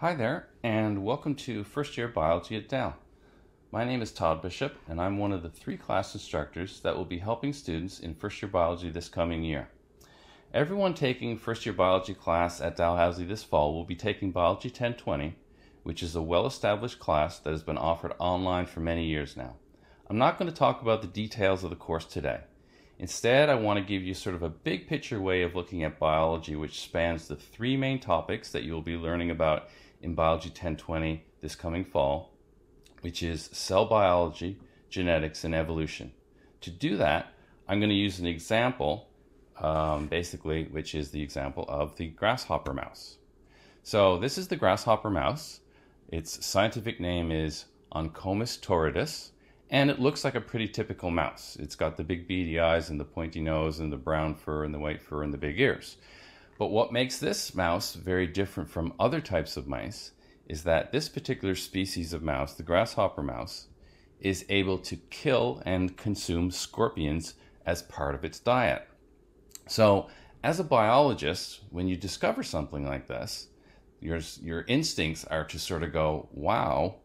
Hi there, and welcome to First Year Biology at Dow. My name is Todd Bishop, and I'm one of the three class instructors that will be helping students in First Year Biology this coming year. Everyone taking First Year Biology class at Dalhousie this fall will be taking Biology 1020, which is a well established class that has been offered online for many years now. I'm not going to talk about the details of the course today. Instead, I want to give you sort of a big picture way of looking at biology, which spans the three main topics that you will be learning about in Biology 1020 this coming fall, which is Cell Biology, Genetics, and Evolution. To do that, I'm going to use an example, um, basically, which is the example of the grasshopper mouse. So this is the grasshopper mouse. Its scientific name is Oncomus torridus, and it looks like a pretty typical mouse. It's got the big beady eyes and the pointy nose and the brown fur and the white fur and the big ears. But what makes this mouse very different from other types of mice is that this particular species of mouse, the grasshopper mouse, is able to kill and consume scorpions as part of its diet. So, as a biologist, when you discover something like this, your, your instincts are to sort of go, wow,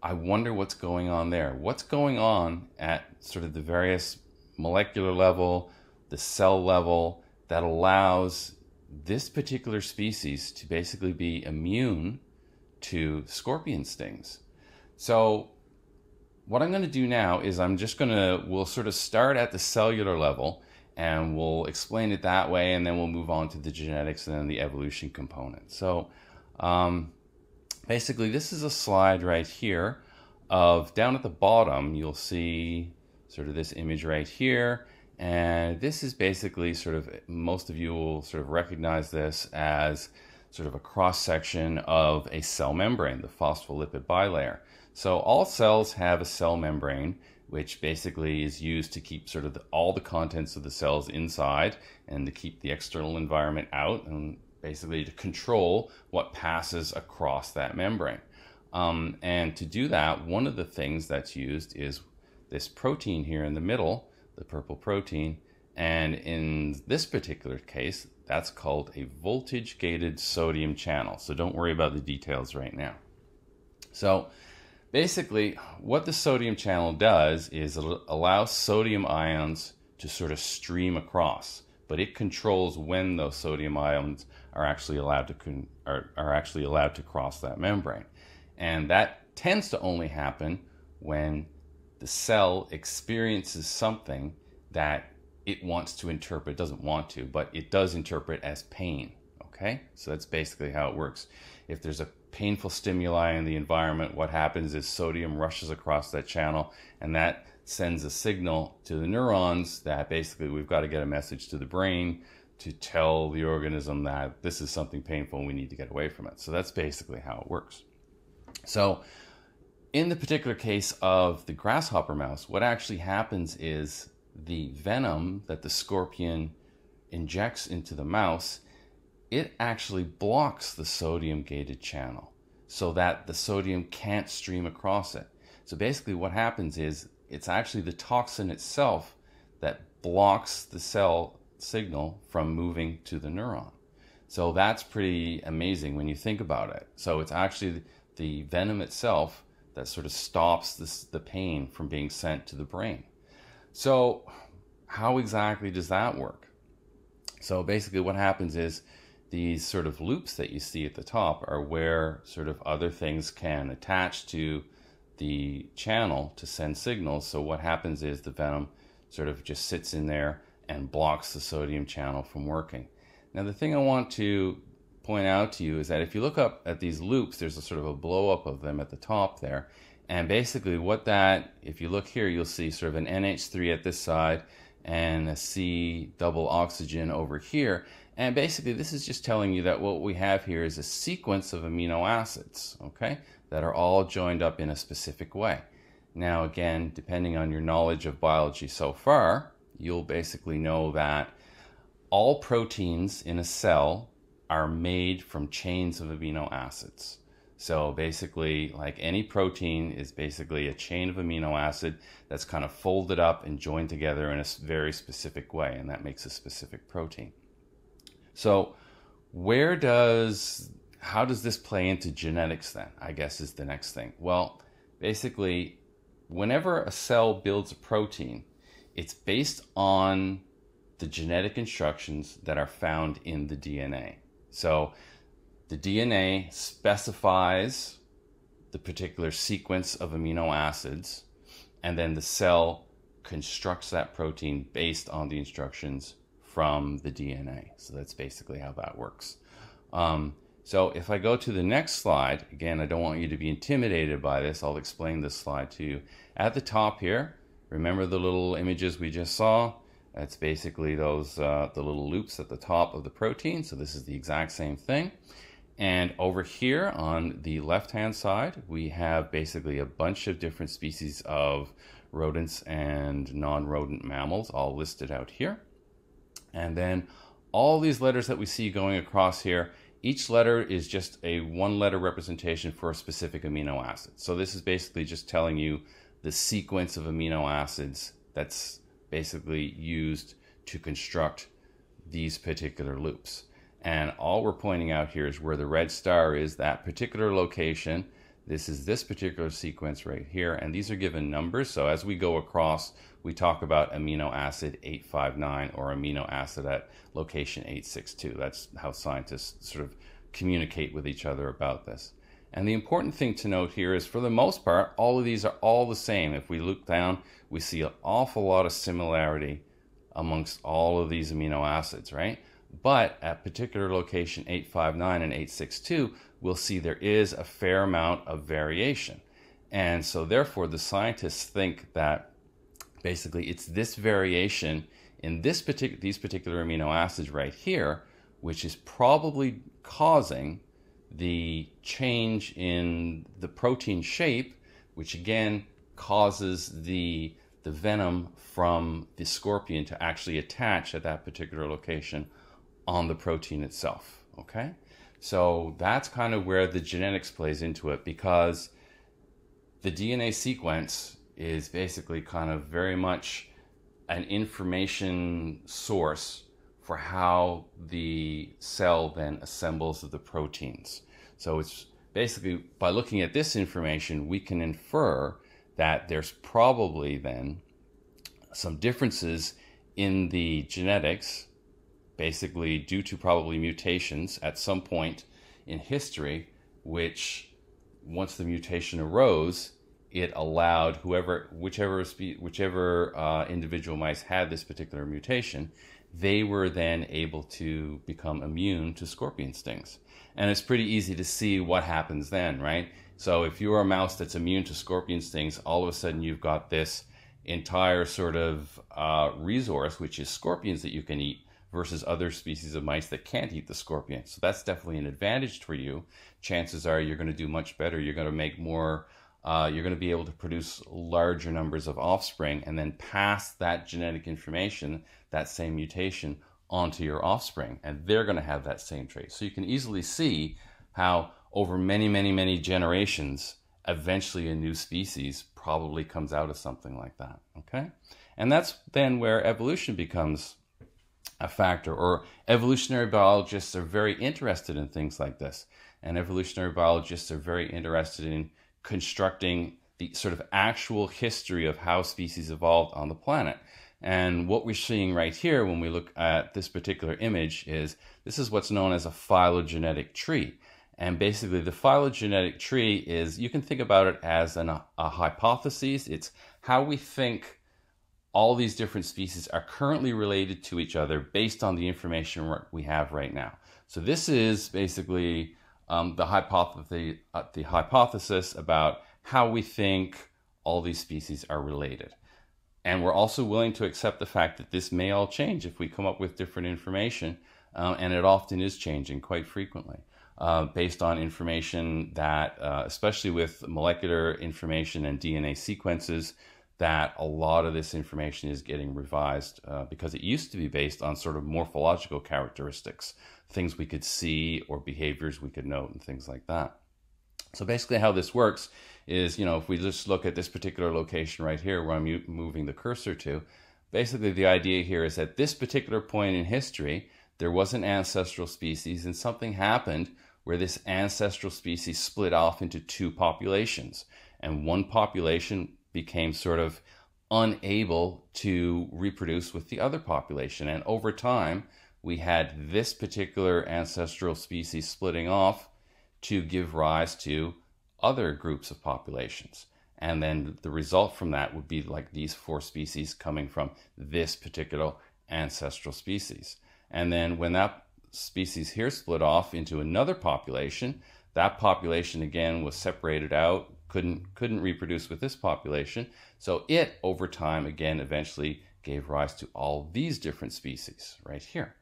I wonder what's going on there. What's going on at sort of the various molecular level, the cell level, that allows this particular species to basically be immune to scorpion stings. So, what I'm going to do now is I'm just going to, we'll sort of start at the cellular level and we'll explain it that way, and then we'll move on to the genetics and then the evolution component. So, um, basically, this is a slide right here of down at the bottom, you'll see sort of this image right here. And this is basically sort of, most of you will sort of recognize this as sort of a cross section of a cell membrane, the phospholipid bilayer. So all cells have a cell membrane, which basically is used to keep sort of the, all the contents of the cells inside and to keep the external environment out and basically to control what passes across that membrane. Um, and to do that, one of the things that's used is this protein here in the middle, the purple protein. And in this particular case, that's called a voltage gated sodium channel. So don't worry about the details right now. So basically, what the sodium channel does is it allows sodium ions to sort of stream across, but it controls when those sodium ions are actually allowed to con- are, are actually allowed to cross that membrane. And that tends to only happen when the cell experiences something that it wants to interpret, it doesn't want to, but it does interpret as pain. Okay? So that's basically how it works. If there's a painful stimuli in the environment, what happens is sodium rushes across that channel and that sends a signal to the neurons that basically we've got to get a message to the brain to tell the organism that this is something painful and we need to get away from it. So that's basically how it works. So in the particular case of the grasshopper mouse, what actually happens is the venom that the scorpion injects into the mouse, it actually blocks the sodium gated channel so that the sodium can't stream across it. So basically, what happens is it's actually the toxin itself that blocks the cell signal from moving to the neuron. So that's pretty amazing when you think about it. So it's actually the venom itself that sort of stops this, the pain from being sent to the brain. So, how exactly does that work? So, basically, what happens is these sort of loops that you see at the top are where sort of other things can attach to the channel to send signals. So, what happens is the venom sort of just sits in there and blocks the sodium channel from working. Now, the thing I want to point out to you is that if you look up at these loops, there's a sort of a blow up of them at the top there. And basically what that, if you look here, you'll see sort of an NH3 at this side and a C double oxygen over here. And basically this is just telling you that what we have here is a sequence of amino acids, okay, that are all joined up in a specific way. Now again, depending on your knowledge of biology so far, you'll basically know that all proteins in a cell are made from chains of amino acids. So basically, like any protein is basically a chain of amino acid that's kind of folded up and joined together in a very specific way, and that makes a specific protein. So where does how does this play into genetics then? I guess is the next thing. Well, basically, whenever a cell builds a protein, it's based on the genetic instructions that are found in the DNA. So the DNA specifies the particular sequence of amino acids, and then the cell constructs that protein based on the instructions from the DNA. So that's basically how that works. Um, so if I go to the next slide, again, I don't want you to be intimidated by this. I'll explain this slide to you. At the top here, remember the little images we just saw? It's basically those uh, the little loops at the top of the protein. So this is the exact same thing. And over here on the left-hand side, we have basically a bunch of different species of rodents and non-rodent mammals all listed out here. And then all these letters that we see going across here, each letter is just a one-letter representation for a specific amino acid. So this is basically just telling you the sequence of amino acids that's basically used to construct these particular loops. And all we're pointing out here is where the red star is that particular location. This is this particular sequence right here. And these are given numbers. So as we go across, we talk about amino acid 859 or amino acid at location 862. That's how scientists sort of communicate with each other about this. And the important thing to note here is for the most part, all of these are all the same. If we look down, we see an awful lot of similarity amongst all of these amino acids, right? But at particular location 859 and 862, we'll see there is a fair amount of variation. And so therefore the scientists think that basically it's this variation in this particular these particular amino acids right here which is probably causing the change in the protein shape, which again causes the, the venom from the scorpion to actually attach at that particular location on the protein itself. Okay? So that's kind of where the genetics plays into it because the DNA sequence is basically kind of very much an information source for how the cell then assembles the proteins. So it's basically by looking at this information, we can infer that there's probably then some differences in the genetics, basically due to probably mutations at some point in history, which once the mutation arose, it allowed whoever, whichever, whichever uh, individual mice had this particular mutation, they were then able to become immune to scorpion stings. And it's pretty easy to see what happens then, right? So if you're a mouse that's immune to scorpion stings, all of a sudden you've got this entire sort of uh, resource, which is scorpions that you can eat versus other species of mice that can't eat the scorpion. So that's definitely an advantage for you. Chances are you're going to do much better. You're going to make more uh, you're going to be able to produce larger numbers of offspring and then pass that genetic information, that same mutation, onto your offspring. And they're going to have that same trait. So you can easily see how over many, many, many generations, eventually a new species probably comes out of something like that. Okay? And that's then where evolution becomes a factor, or evolutionary biologists are very interested in things like this. And evolutionary biologists are very interested in constructing the sort of actual history of how species evolved on the planet. And what we're seeing right here when we look at this particular image is this is what's known as a phylogenetic tree. And basically, the phylogenetic tree is you can think about it as an, a, a hypothesis. It's how we think all these different species are currently related to each other based on the information we have right now. So, this is basically um, the, uh, the hypothesis about how we think all these species are related. And we're also willing to accept the fact that this may all change if we come up with different information, uh, and it often is changing quite frequently. Uh, based on information that, uh, especially with molecular information and DNA sequences, that a lot of this information is getting revised uh, because it used to be based on sort of morphological characteristics things we could see or behaviors we could note and things like that. So basically how this works is, you know, if we just look at this particular location right here where I'm moving the cursor to, basically the idea here is at this particular point in history, there was an ancestral species and something happened where this ancestral species split off into two populations. And one population became sort of unable to reproduce with the other population. And over time, we had this particular ancestral species splitting off to give rise to other groups of populations. And then the result from that would be like these four species coming from this particular ancestral species. And then when that species here split off into another population, that population again was separated out, couldn't, couldn't reproduce with this population. So it, over time, again, eventually gave rise to all these different species right here.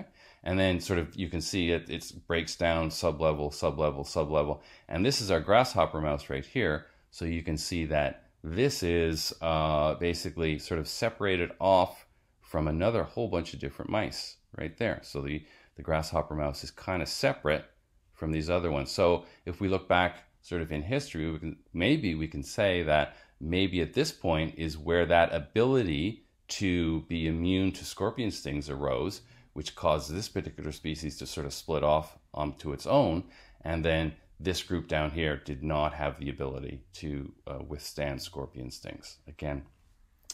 Okay. And then sort of you can see it it breaks down sublevel, sublevel, sublevel. And this is our grasshopper mouse right here. So you can see that this is uh, basically sort of separated off from another whole bunch of different mice right there. So the, the grasshopper mouse is kind of separate from these other ones. So if we look back sort of in history, we can, maybe we can say that maybe at this point is where that ability to be immune to scorpion stings arose which caused this particular species to sort of split off um, to its own. And then this group down here did not have the ability to uh, withstand scorpion stings. Again,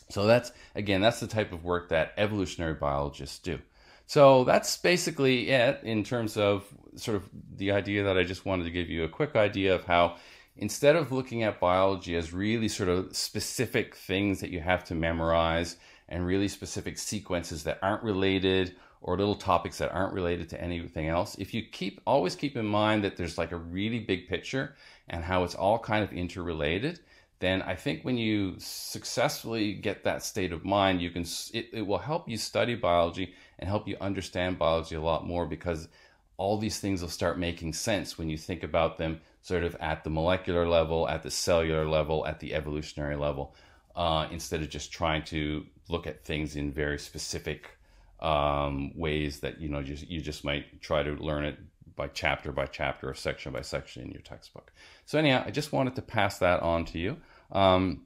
so that's again that's the type of work that evolutionary biologists do. So that's basically it in terms of sort of the idea that I just wanted to give you a quick idea of how instead of looking at biology as really sort of specific things that you have to memorize and really specific sequences that aren't related or little topics that aren't related to anything else, if you keep always keep in mind that there's like a really big picture and how it's all kind of interrelated, then I think when you successfully get that state of mind, you can it, it will help you study biology and help you understand biology a lot more because all these things will start making sense when you think about them sort of at the molecular level, at the cellular level, at the evolutionary level, uh, instead of just trying to look at things in very specific um, ways that you know you, you just might try to learn it by chapter by chapter or section by section in your textbook. So anyhow, I just wanted to pass that on to you. Um,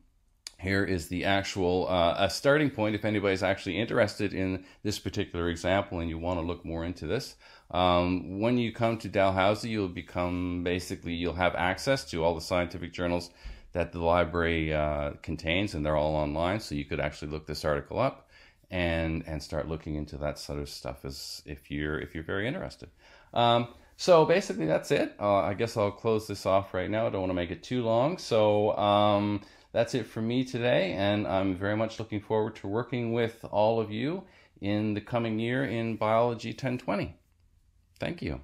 here is the actual uh, a starting point if anybody's actually interested in this particular example and you want to look more into this. Um, when you come to Dalhousie, you'll become basically, you'll have access to all the scientific journals that the library uh, contains and they're all online. So you could actually look this article up and and start looking into that sort of stuff as if you're if you're very interested. Um, so basically, that's it. Uh, I guess I'll close this off right now. I don't want to make it too long. So um, that's it for me today, and I'm very much looking forward to working with all of you in the coming year in Biology 1020. Thank you.